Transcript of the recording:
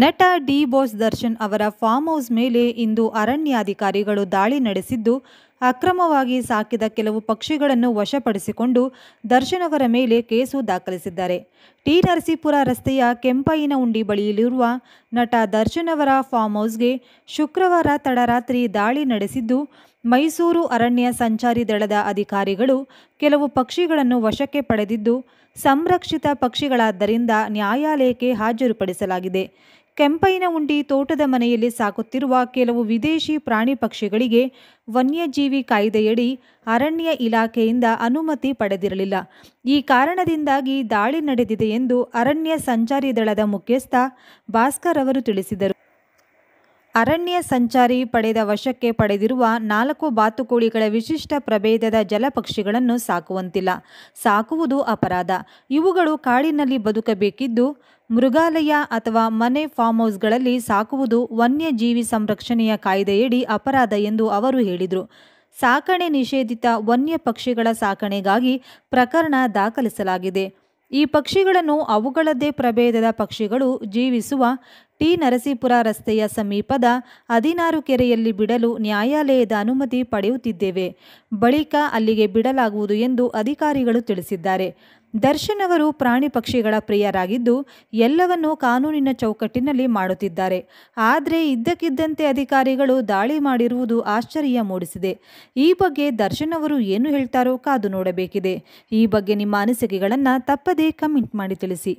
ನಟ ಡಿ ಬೋಸ್ ದರ್ಶನ್ ಅವರ farm house ಮೇಲೆ ಇಂದು ಅರಣ್ಯಾಧಿಕಾರಿಗಳು ದಾಳಿ ನಡೆಸಿದ್ದು ಅಕ್ರಮವಾಗಿ ಸಾಕಿದ ಕೆಲವು ಪಕ್ಷಿಗಳನ್ನು ವಶಪಡಿಸಿಕೊಂಡು ದರ್ಶನವರ ಮೇಲೆ ಕೇಸು ದಾಖಲಿಸಿದ್ದಾರೆ ಟಿ ನರಸೀಪುರ ರಸ್ತೆಯ ಕೆಂಪಯ್ಯನ ಉಂಡಿ ಬಳಿಯಲ್ಲಿರುವ ನಟ ದರ್ಶನವರ ಅವರ ಫಾರ್ಮ್ ಹೌಸ್ಗೆ ಶುಕ್ರವಾರ ತಡರಾತ್ರಿ ದಾಳಿ ನಡೆಸಿದ್ದು ಮೈಸೂರು ಅರಣ್ಯ ಸಂಚಾರಿ ದಳದ ಅಧಿಕಾರಿಗಳು ಕೆಲವು ಪಕ್ಷಿಗಳನ್ನು ವಶಕ್ಕೆ ಪಡೆದಿದ್ದು ಸಂರಕ್ಷಿತ ಪಕ್ಷಿಗಳಾದ್ದರಿಂದ ನ್ಯಾಯಾಲಯಕ್ಕೆ ಹಾಜರುಪಡಿಸಲಾಗಿದೆ ಕೆಂಪೈನ ಉಂಡಿ ತೋಟದ ಮನೆಯಲ್ಲಿ ಸಾಕುತ್ತಿರುವ ಕೆಲವು ವಿದೇಶಿ ಪ್ರಾಣಿ ಪಕ್ಷಿಗಳಿಗೆ ವನ್ಯಜೀವಿ ಕಾಯ್ದೆಯಡಿ ಅರಣ್ಯ ಇಲಾಖೆಯಿಂದ ಅನುಮತಿ ಪಡೆದಿರಲಿಲ್ಲ ಈ ಕಾರಣದಿಂದಾಗಿ ದಾಳಿ ನಡೆದಿದೆ ಎಂದು ಅರಣ್ಯ ಸಂಚಾರಿ ದಳದ ಮುಖ್ಯಸ್ಥ ಭಾಸ್ಕರ್ ಅವರು ತಿಳಿಸಿದರು ಅರಣ್ಯ ಸಂಚಾರಿ ಪಡೆದ ವಶಕ್ಕೆ ಪಡೆದಿರುವ ನಾಲ್ಕು ಬಾತುಕೋಳಿಗಳ ವಿಶಿಷ್ಟ ಪ್ರಭೇದದ ಜಲಪಕ್ಷಿಗಳನ್ನು ಸಾಕುವಂತಿಲ್ಲ ಸಾಕುವುದು ಅಪರಾಧ ಇವುಗಳು ಕಾಡಿನಲ್ಲಿ ಬದುಕಬೇಕಿದ್ದು ಮೃಗಾಲಯ ಅಥವಾ ಮನೆ ಫಾರ್ಮ್ ಹೌಸ್ಗಳಲ್ಲಿ ಸಾಕುವುದು ವನ್ಯಜೀವಿ ಸಂರಕ್ಷಣೆಯ ಕಾಯ್ದೆಯಡಿ ಅಪರಾಧ ಎಂದು ಅವರು ಹೇಳಿದರು ಸಾಕಣೆ ನಿಷೇಧಿತ ವನ್ಯ ಪಕ್ಷಿಗಳ ಸಾಕಣೆಗಾಗಿ ಪ್ರಕರಣ ದಾಖಲಿಸಲಾಗಿದೆ ಈ ಪಕ್ಷಿಗಳನ್ನು ಅವುಗಳದ್ದೇ ಪ್ರಭೇದದ ಪಕ್ಷಿಗಳು ಜೀವಿಸುವ ಟಿ ನರಸೀಪುರ ರಸ್ತೆಯ ಸಮೀಪದ ಹದಿನಾರು ಕೆರೆಯಲ್ಲಿ ಬಿಡಲು ನ್ಯಾಯಾಲಯದ ಅನುಮತಿ ಪಡೆಯುತ್ತಿದ್ದೇವೆ ಬಳಿಕ ಅಲ್ಲಿಗೆ ಬಿಡಲಾಗುವುದು ಎಂದು ಅಧಿಕಾರಿಗಳು ತಿಳಿಸಿದ್ದಾರೆ ದರ್ಶನ್ ಅವರು ಪ್ರಾಣಿ ಪಕ್ಷಿಗಳ ಪ್ರಿಯರಾಗಿದ್ದು ಎಲ್ಲವನ್ನೂ ಕಾನೂನಿನ ಚೌಕಟ್ಟಿನಲ್ಲಿ ಮಾಡುತ್ತಿದ್ದಾರೆ ಆದರೆ ಇದ್ದಕ್ಕಿದ್ದಂತೆ ಅಧಿಕಾರಿಗಳು ದಾಳಿ ಮಾಡಿರುವುದು ಆಶ್ಚರ್ಯ ಮೂಡಿಸಿದೆ ಈ ಬಗ್ಗೆ ದರ್ಶನ್ ಅವರು ಏನು ಹೇಳ್ತಾರೋ ಕಾದು ನೋಡಬೇಕಿದೆ ಈ ಬಗ್ಗೆ ನಿಮ್ಮ ಅನಿಸಿಕೆಗಳನ್ನು ತಪ್ಪದೇ ಕಮೆಂಟ್ ಮಾಡಿ ತಿಳಿಸಿ